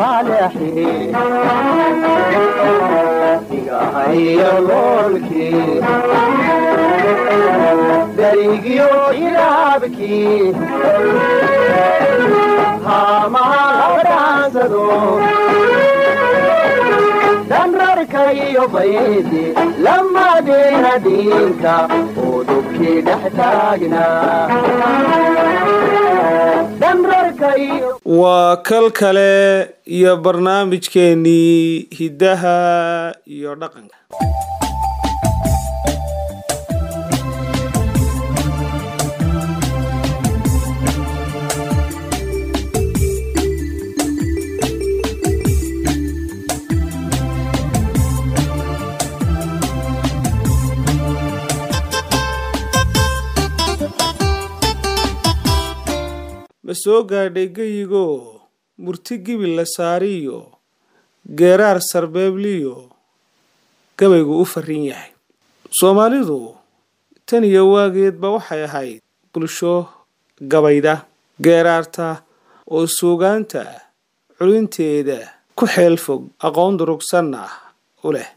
صالحي يا ملكي دريقي وإلابكي ها مع راسدو دمركي وبيدي لما دينا دينك ودبكي نحتاجنا دمرك waa kal kale iyo barnaamijkeenii hiddaha iyo dhaqanka soo gaadhay geyigoo murti gibi la saariyo geeraar sarbeebliyo gabaygu u farin yahay soomaalidu tan iyo waageedba waxay ahayd bulsho gabayda geeraarta oo suugaanta culinteeda ku xeel fog aqoon durugsanna u leh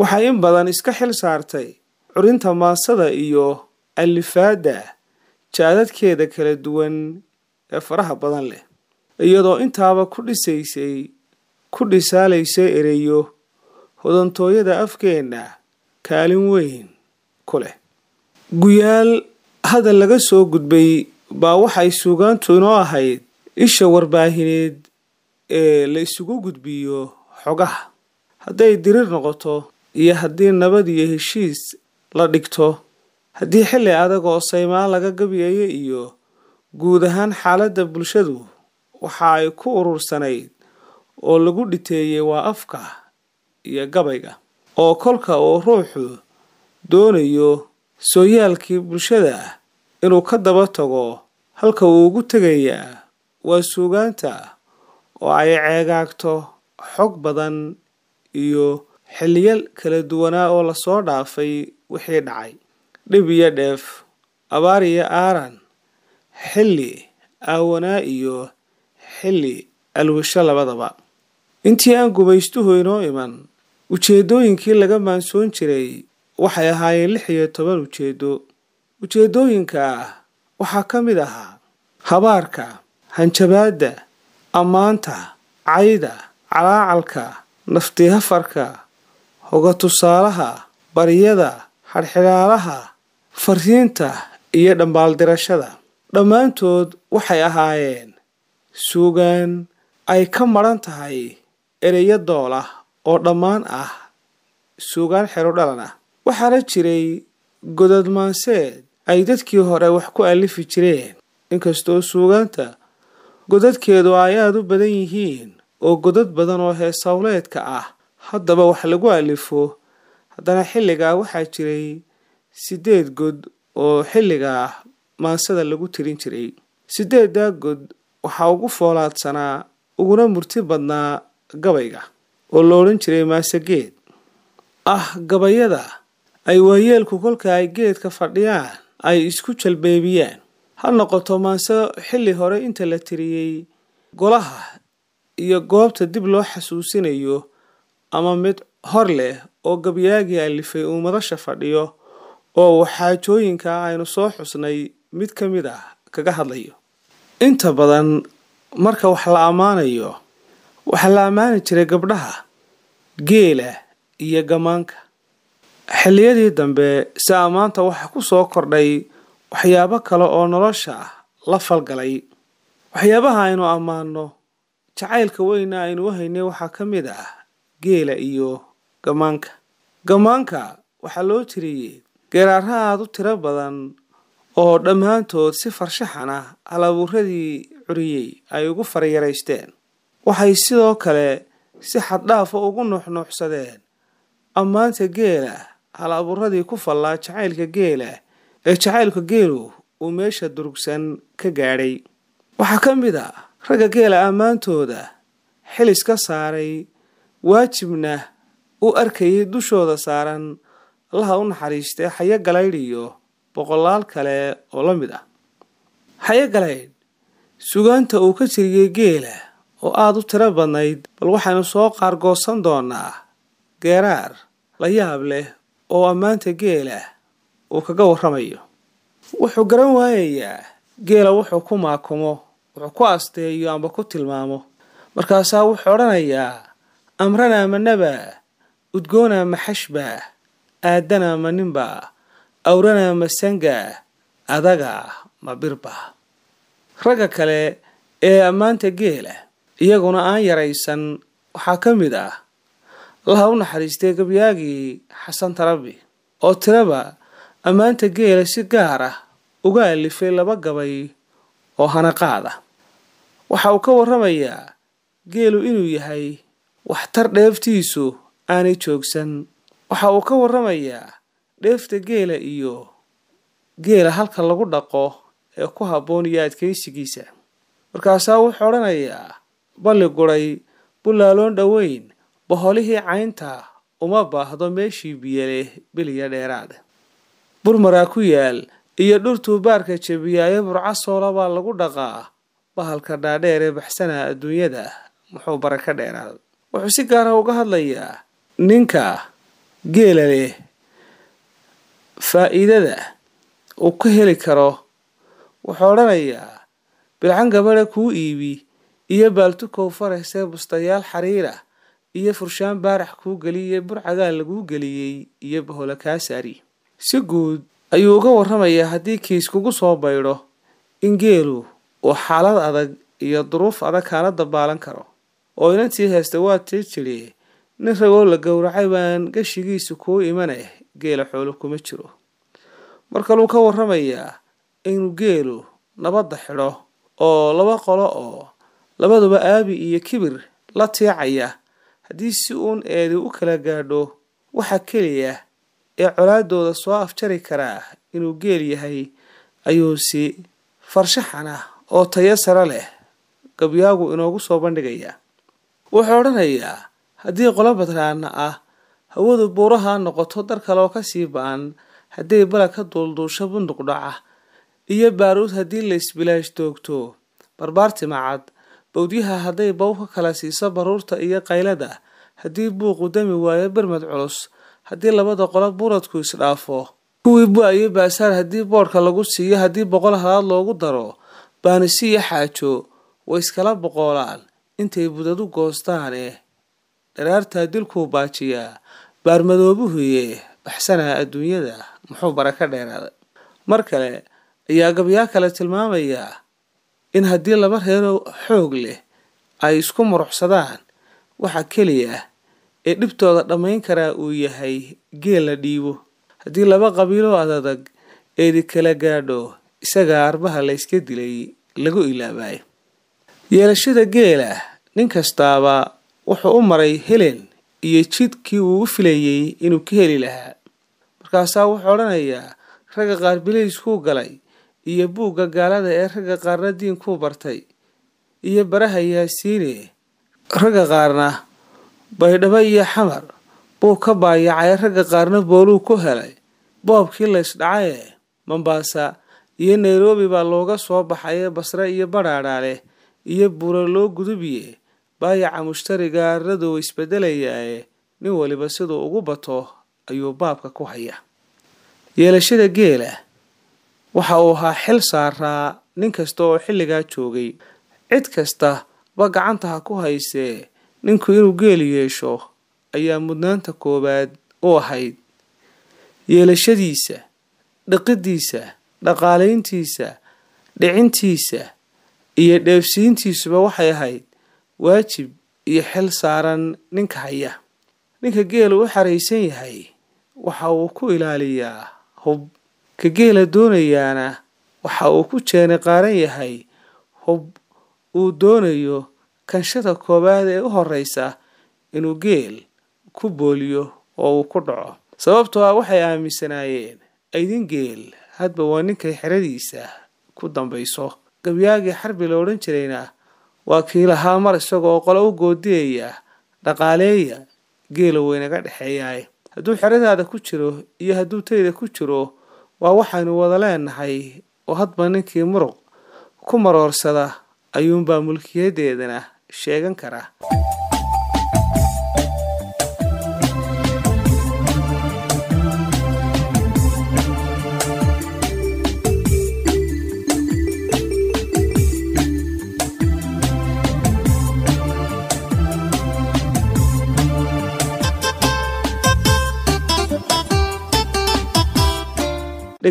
waxay in badan iska xil saartay curinta maasada iyo alifaadda jaadadkeeda kala duwan ee faraha badan leh iyadoo intaaba ku dhisaysay ku dhisaalaysa ereyo hodantooyada afkeenna kaalin weyn ku leh guyaal hadal laga soo gudbay baa waxay suugaantu inoo ahayd isha warbaahineed ee la isugu gudbiyo xogaha hadday dirir noqoto iyo haddii nabad iyo heshiis la dhigto haddii xilli adag oo saymaan laga gabyaya iyo guud ahaan xaaladda bulshadu waxa ay ku urursanayd oo lagu dhiteeyay waa afka iyo gabayga oo kolka uu ruuxu doonayo sooyaalkii bulshada ah inuu ka daba tago halka uu ugu tegayaa waa suugaanta oo ay ceegaagto xog badan iyo xilliyal kala duwanaa oo lasoo dhaafay wixii dhacay dhib iyo dheef abaar iyo aaran xilli aawanaa iyo xilli alwisho labadaba intii aan gumaystuhu inoo iman ujeeddooyinkii laga maansoon jiray waxay ahaayeen lix iyo toban ujeeddo ujeeddooyinka ah waxaa ka mid ahaa habaarka hanjabaadda ammaanta cayda calaacalka naftihafarka hoga tusaalaha baryada xadhxidhaalaha fariinta iyo dhambaaldirashada dhammaantood waxay ahaayeen suugaan ay ka maran tahay ereyo dool ah oo dhammaan ah suugaan xero dhalan ah waxaana jiray godad maanseed ay dadkii hore wax ku alifi jireen inkastoo suugaanta godadkeedu ay aada u badan yihiin oo godad badan oo heesawleedka ah haddaba wax lagu alifo haddana xilligaa waxaa jiray siddeed god oo xilligaa maansada lagu tirin jiray sideedaa god waxaa ugu foolaadsanaa uguna murti badnaa gabayga oo la odhan jiray maase geed ah gabayada ay waayeelku kolka ay geedka fadhiyaan ay isku jalbeebiyaan ha noqoto maanse xilli hore inta la tiriyey golaha iyo goobta dib loo xasuusinayo ama mid hor leh oo gabyaagii alifay uu madasha fadhiyo oo waxaajooyinka aynu soo xusnay mid ka mid ah kaga hadlayo inta badan marka wax la ammaanayo waxaa la ammaani jiray gabdhaha geela iyo gamaanka xilliyadii dambe si ammaanta waxaa ku soo kordhay waxyaabo kale oo nolosha ah la falgalay waxyaabaha aynu ammaanno jacaylka weyna aynu u haynay waxaa ka mid ah geela iyo gamaanka gamaanka waxaa loo tiriyey geeraaraha aada u tiro badan oo dhammaantood si farshaxan ah halabuuradii curiyey ay ugu faryaraysteen waxay sidoo kale si xaddhaafa ah ugu nuuxnuuxsadeen ammaanta geela halabuuradii ku fallaa jacaylka geela ee jacaylka geelu uu meesha durugsan ka gaadhay waxaa ka mid a ah, ragga geela ammaantooda xilis ka saaray waajibna u arkayay dushooda saaran laha u naxariistay xayo galaydh boqolaal kale oo la mid ah waxay galeen sugaanta uu ka jiriyey geela oo aada u tiro badnayd bal waxaynu soo qaargoosan doonaa geeraar la yaab leh oo ammaanta geela uu kaga warramayo wuxuu garan waayayaa geela wuxuu ku maakumo wuxuu ku asteeyo amba ku tilmaamo markaasaa wuxuu odhanayaa amranaa ma nabaa udgoonaa ma xashbaa aadanaa ma ninbaa awrana masanga adaga ma birbah ragga kale ee ammaanta geela iyaguna aan yaraysan waxaa ka mid ah laha u naxariistay gabyaagii xasan tarabi oo tiraba ammaanta geela si gaar ah uga alifay laba gabay oo hanaqaada ah. waxa uu ka warramayaa geelu inuu yahay waxtar dheeftiisu aanay joogsan waxa uu ka warramayaa dheefta geela iyo geela halka lagu dhaqo ee ku habboon iyo adkaysigiisa markaasaa wuxuu odhanayaa balli guray bullaaloon dhoweyn boholihii caynta uma baahdo meeshii biyo leh beliya dheeraada burmaraa ku yaal iyo dhurtuu baarka jebiyaaye burca baa lagu dhaqaa bahalka dhaadheer ee baxsana adduunyada muxuu baraka dheeraada wuxuu si gaara ah uga hadlayaa ninka geela leh faa'iidada uu ka heli karo wuxuu odhanayaa bilcan gabadha kuu iibi iyo baaltukow faraysee bustayaal xariira ah, iyo furshaan baarax kuu geliyey burcagaa laguu geliyey iyo bahola kaa saari si guud ayuu uga warramayaa haddii kiis kugu soo baydho in geelu uu xaalad adag iyo duruuf adag kaala dabaalan karo oo inantii haysta waa tii tidhi nin ragoo la gowracay baan gashigiisa kuu imanay geela xoolo kuma jiro mar kaluu ka waramayaa inuu geelu nabadda xidho oo laba qolo oo labaduba aabi iyo kibir la tiicaya haddii si uun eedi u kala gaadho waxa keliya ee colaadooda soo afjari karaa inuu geel yahay ayuusi farshaxan ah oo tayo sare leh gabyaagu inoogu soo bandhigaya wuxuu odhanayaa haddii qolo badnaana ah hawadu buuraha noqoto dar ka sii ba-an hadday bala ka duulduusho bunduq dhaca iyo baaruud haddii la isbilaash doogto barbaarti macad bowdyaha hadday bow ka kala siiso baruurta iyo qaylada haddii buuqu dami waayo bermed culus haddii labada qolo buuradku isdhaafo kuwii bu-a iyo baasaar haddii boodhka lagu siiyo haddii boqol halaad loogu daro baanisi iyo xaajo way iskala boqoolaan intay budadu goostaane eh. dharaartaa dilkuu baajiyaa baarmadoobuhuye baxsanaha adduunyada muxuu bara ka dheeraaday mar kale ayaa gabyaa kale tilmaamayaa in haddii laba reeroo xoog leh ay isku muruxsadaan waxa keliya ee dhibtooda dhammayn karaa uu yahay geel la dhiibo haddii laba qabiiloo adadag eedi kala gaadho isagaa arbaha layska dilay lagu ilaabaayo yeelashada geela nin kastaaba wuxuu u maray helen iyo jidkii uu u filayey inuu ka heli lahaa markaasaa wuxuu odhanayaa ragga qaar biliiskuu galay iyo buugga gaalada ee ragga qaarna diinkuu bartay iyo baraha yaasiine ragga qaarna baydhabo iyo xamar buu ka baayacay ragga qaarna booluu ku helay boobkii laysdhacaye mambaasa iyo nairobi baa looga soo baxaye basre iyo badhaadhaale iyo buura loo gudubiye baayaca mushtariga raduu isbedelayaae nin waliba siduu ugu bato ayuu baabka ku haya yeelashada geela waxa uu ahaa xil saaraa nin kasta oo xilligaa joogay cid kasta ba gacanta ha ku haysee ninku inuu geel yeesho ayaa mudnaanta koowaad u ahayd yeelashadiisa dhiqiddiisa dhaqaalayntiisa dhicintiisa iyo dheefsiintiisuba waxay ahayd waajib iyo xil saaran ninka haya ninka geela u xaraysan yahay waxa uu ku ilaaliyaa hub ka geela doonayaana waxa uu ku jeeni qaaran yahay hub uu doonayo kanshada koowaad ee u horreysa inuu geel ku booliyo oo uu ku dhaco sababtoo ah waxay aaminsanaayeen aydin geel hadba waa ninkay xeradiisa ku dambayso gabyaagii xarbi la odhan jirayna waa kii mar isagoo qola u goodiyaya dhaqaaleeya geela weynaga dhexeeyaay hadduu xeradaada ku jiro iyo hadduu tayda ku jiro waa waxaynu wada leenahay oo hadba ninkii muruq ku maroorsada ayuunbaa mulkiyadeedana sheegan karaa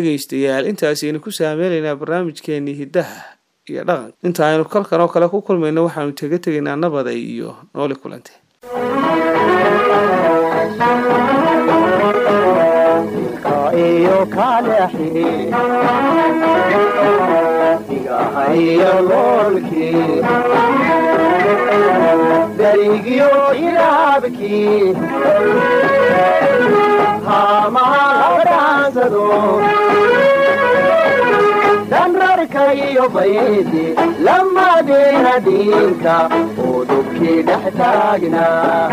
dhegaystayaal intaasi aynu ku saameynaynaa barnaamijkeenii hiddaha iyo dhaqan inta aynu kalkan oo kale ku kulmayno waxaanu taga tegaynaa nabada iyo nooli kulante mahaansado dhanrarka iyo baydi lamadeena diinka udubkii dhex taagnaa